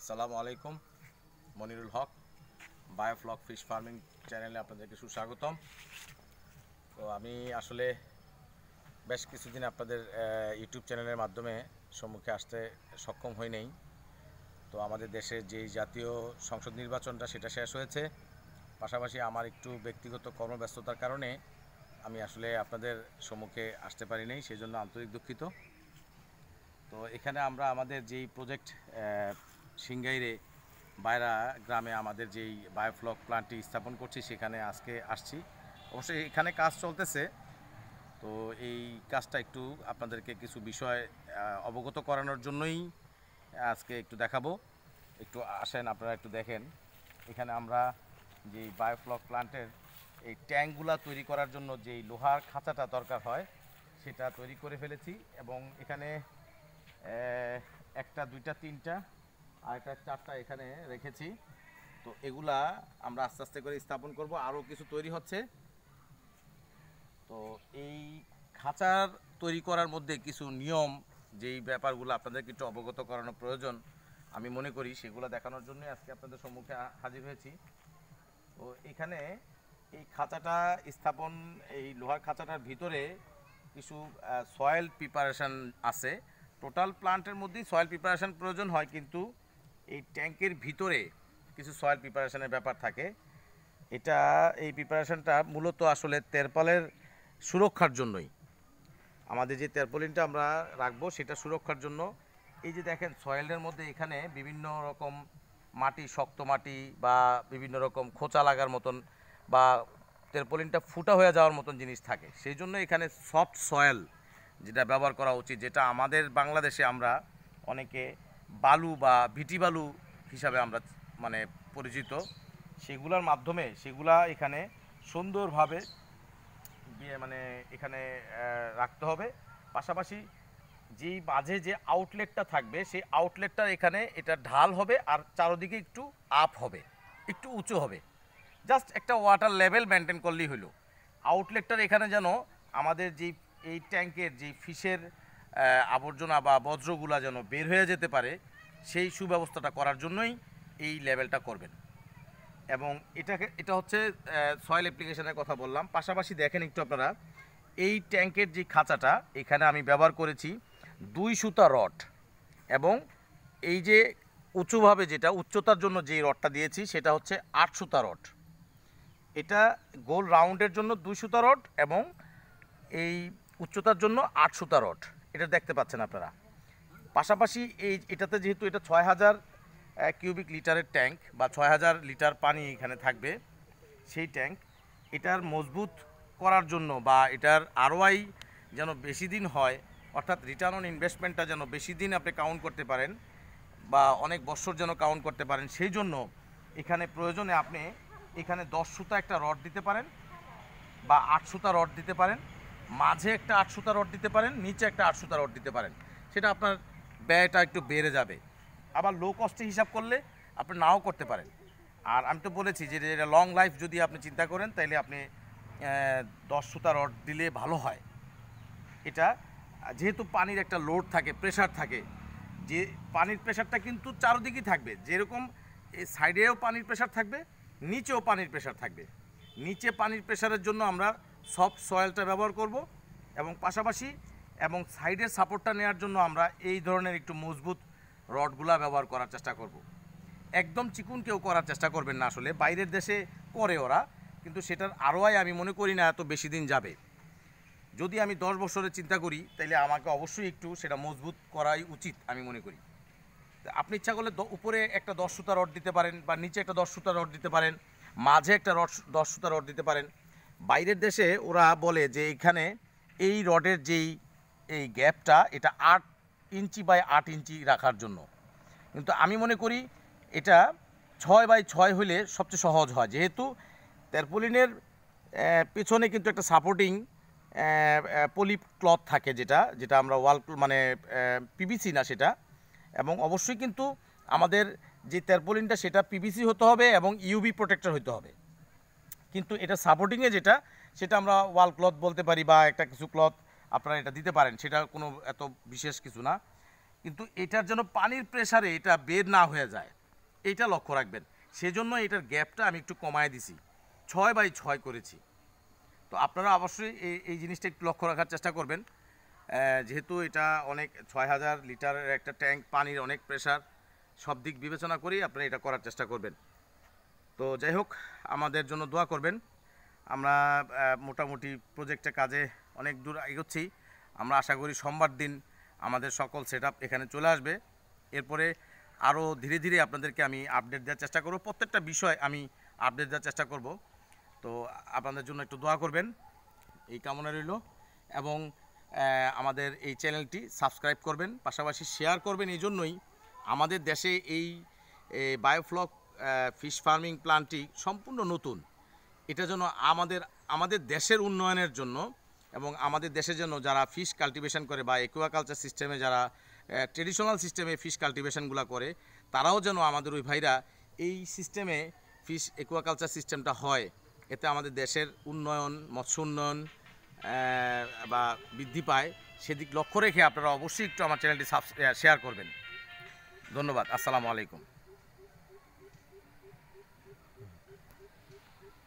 আসসালামু আলাইকুম Monirul Haque biofloc fish farming চ্যানেলে আপনাদেরকে সুস্বাগতম তো আমি আসলে বেশ কিছুদিন আপনাদের ইউটিউব চ্যানেলের মাধ্যমে সম্মুখে আসতে সক্ষম হই নাই তো আমাদের দেশে যে জাতীয় সংসদ নির্বাচনটা সেটা শেষ হয়েছে পাশাপাশি আমার একটু ব্যক্তিগত কর্মব্যস্ততার কারণে আমি আসলে আপনাদের সম্মুখে আসতে পারি নাই সেই জন্য আন্তরিক দুঃখিত তো এখানে আমরা আমাদের যেই প্রজেক্ট সিঙ্গাইরে বাইরা গ্রামে আমাদের যেই বায়োফ্লক প্লান্টটি স্থাপন করছি সেখানে আজকে আসছি অবশ্যই এখানে কাজ চলতেছে তো এই কাজটা একটু আপনাদেরকে কিছু বিষয় অবগত করানোর জন্যই আজকে একটু দেখাবো একটু আসেন আপনারা একটু দেখেন এখানে আমরা যে বায়োফ্লক প্লান্টের এই ট্যাঙ্কগুলা তৈরি করার জন্য যেই লোহার খাঁচাটা দরকার হয় সেটা তৈরি করে ফেলেছি এবং এখানে একটা দুইটা তিনটা আরেকটা চারটা এখানে রেখেছি তো এগুলা আমরা আস্তে আস্তে করে স্থাপন করব আরও কিছু তৈরি হচ্ছে তো এই খাঁচার তৈরি করার মধ্যে কিছু নিয়ম যেই ব্যাপারগুলো আপনাদেরকে একটু অবগত করানো প্রয়োজন আমি মনে করি সেগুলো দেখানোর জন্য আজকে আপনাদের সম্মুখে হাজির হয়েছি তো এখানে এই খাঁচাটা স্থাপন এই লোহার খাঁচাটার ভিতরে কিছু সয়েল প্রিপারেশান আছে টোটাল প্লান্টের মধ্যেই সয়েল প্রিপারেশান প্রয়োজন হয় কিন্তু এই ট্যাঙ্কের ভিতরে কিছু সয়েল প্রিপারেশনের ব্যাপার থাকে এটা এই প্রিপারেশনটা মূলত আসলে তেরপালের সুরক্ষার জন্যই আমাদের যে তেরপলিনটা আমরা রাখবো সেটা সুরক্ষার জন্য এই যে দেখেন সয়েলের মধ্যে এখানে বিভিন্ন রকম মাটি শক্ত মাটি বা বিভিন্ন রকম খোঁচা লাগার মতন বা তেরপলিনটা ফুটা হয়ে যাওয়ার মতন জিনিস থাকে সেই জন্য এখানে সফট সয়েল যেটা ব্যবহার করা উচিত যেটা আমাদের বাংলাদেশে আমরা অনেকে বালু বা ভিটি বালু হিসাবে আমরা মানে পরিচিত সেগুলোর মাধ্যমে সেগুলা এখানে সুন্দরভাবে মানে এখানে রাখতে হবে পাশাপাশি যেই মাঝে যে আউটলেটটা থাকবে সেই আউটলেটটা এখানে এটা ঢাল হবে আর চারোদিকে একটু আপ হবে একটু উঁচু হবে জাস্ট একটা ওয়াটার লেভেল মেনটেন করলেই হইল আউটলেটটার এখানে যেন আমাদের যে এই ট্যাঙ্কের যে ফিশের আবর্জনা বা বজ্রগুলা যেন বের হয়ে যেতে পারে সেই সুব্যবস্থাটা করার জন্যই এই লেভেলটা করবেন এবং এটাকে এটা হচ্ছে সয়েল অ্যাপ্লিকেশনের কথা বললাম পাশাপাশি দেখেন একটু আপনারা এই ট্যাঙ্কের যে খাঁচাটা এখানে আমি ব্যবহার করেছি দুই সুতা রড এবং এই যে উঁচুভাবে যেটা উচ্চতার জন্য যে রডটা দিয়েছি সেটা হচ্ছে আট সুতা রড এটা গোল রাউন্ডের জন্য দুই সুতা রড এবং এই উচ্চতার জন্য আট সুতা রড এটা দেখতে পাচ্ছেন আপনারা পাশাপাশি এই এটাতে যেহেতু এটা ছয় হাজার কিউবিক লিটারের ট্যাঙ্ক বা ছয় হাজার লিটার পানি এখানে থাকবে সেই ট্যাঙ্ক এটার মজবুত করার জন্য বা এটার আরওয়াই যেন বেশি দিন হয় অর্থাৎ রিটার্ন অন ইনভেস্টমেন্টটা যেন বেশি দিন আপনি কাউন্ট করতে পারেন বা অনেক বছর যেন কাউন্ট করতে পারেন সেই জন্য এখানে প্রয়োজনে আপনি এখানে দশ সুতা একটা রড দিতে পারেন বা আট সুতা রড দিতে পারেন মাঝে একটা আট সুতা রড দিতে পারেন নিচে একটা আট সুতা রড দিতে পারেন সেটা আপনার ব্যয়টা একটু বেড়ে যাবে আবার লো কস্টে হিসাব করলে আপনি নাও করতে পারেন আর আমি তো বলেছি যে এটা লং লাইফ যদি আপনি চিন্তা করেন তাহলে আপনি দশ সুতা রড দিলে ভালো হয় এটা যেহেতু পানির একটা লোড থাকে প্রেশার থাকে যে পানির প্রেশারটা কিন্তু চারোদিকেই থাকবে যেরকম সাইডেও পানির প্রেশার থাকবে নিচেও পানির প্রেশার থাকবে নিচে পানির প্রেশারের জন্য আমরা সফট সয়েলটা ব্যবহার করব এবং পাশাপাশি এবং সাইডের সাপোর্টটা নেওয়ার জন্য আমরা এই ধরনের একটু মজবুত রডগুলা ব্যবহার করার চেষ্টা করব। একদম চিকুন কেউ করার চেষ্টা করবেন না আসলে বাইরের দেশে করে ওরা কিন্তু সেটার আরোয় আমি মনে করি না এত বেশি দিন যাবে যদি আমি দশ বছরের চিন্তা করি তাহলে আমাকে অবশ্যই একটু সেটা মজবুত করাই উচিত আমি মনে করি আপনি ইচ্ছা করলে উপরে একটা দশ সুতা রড দিতে পারেন বা নিচে একটা দশ সুতা রড দিতে পারেন মাঝে একটা রড দশ সুতা রড দিতে পারেন বাইরের দেশে ওরা বলে যে এখানে এই রডের যেই এই গ্যাপটা এটা আট ইঞ্চি বাই আট ইঞ্চি রাখার জন্য কিন্তু আমি মনে করি এটা ছয় বাই ছয় হলে সবচেয়ে সহজ হয় যেহেতু তেরপোলিনের পেছনে কিন্তু একটা সাপোর্টিং পলিপ ক্লথ থাকে যেটা যেটা আমরা ওয়াল মানে পিবিসি না সেটা এবং অবশ্যই কিন্তু আমাদের যে তেরপোলিনটা সেটা পিবিসি হতে হবে এবং ইউবি প্রোটেক্টর হতে হবে কিন্তু এটা সাপোর্টিংয়ে যেটা সেটা আমরা ওয়াল ক্লথ বলতে পারি বা একটা কিছু ক্লথ আপনারা এটা দিতে পারেন সেটা কোনো এত বিশেষ কিছু না কিন্তু এটার যেন পানির প্রেশারে এটা বের না হয়ে যায় এটা লক্ষ্য রাখবেন সেজন্য এটার গ্যাপটা আমি একটু কমায় দিছি ছয় বাই ছয় করেছি তো আপনারা অবশ্যই এই এই জিনিসটা একটু লক্ষ্য রাখার চেষ্টা করবেন যেহেতু এটা অনেক ছয় হাজার লিটারের একটা ট্যাঙ্ক পানির অনেক প্রেশার সব দিক বিবেচনা করেই আপনারা এটা করার চেষ্টা করবেন তো যাই হোক আমাদের জন্য দোয়া করবেন আমরা মোটামুটি প্রজেক্টে কাজে অনেক দূর এগোচ্ছি আমরা আশা করি সোমবার দিন আমাদের সকল সেট এখানে চলে আসবে এরপরে আরও ধীরে ধীরে আপনাদেরকে আমি আপডেট দেওয়ার চেষ্টা করব প্রত্যেকটা বিষয় আমি আপডেট দেওয়ার চেষ্টা করব তো আপনাদের জন্য একটু দোয়া করবেন এই কামনা রইল এবং আমাদের এই চ্যানেলটি সাবস্ক্রাইব করবেন পাশাপাশি শেয়ার করবেন এই জন্যই আমাদের দেশে এই বায়োফ্লক ফিশ ফার্মিং প্ল্যানটি সম্পূর্ণ নতুন এটা যেন আমাদের আমাদের দেশের উন্নয়নের জন্য এবং আমাদের দেশের জন্য যারা ফিশ কাল্টিভেশন করে বা একুয়াকালচার সিস্টেমে যারা ট্রেডিশনাল সিস্টেমে ফিশ কাল্টিভেশনগুলো করে তারাও যেন আমাদের ওই ভাইরা এই সিস্টেমে ফিশ একুয়াকালচার সিস্টেমটা হয় এতে আমাদের দেশের উন্নয়ন মৎস্য উন্নয়ন বা বৃদ্ধি পায় সেদিক লক্ষ্য রেখে আপনারা অবশ্যই একটু আমার চ্যানেলটি সাবস্ক্রাইব শেয়ার করবেন ধন্যবাদ আসসালামু আলাইকুম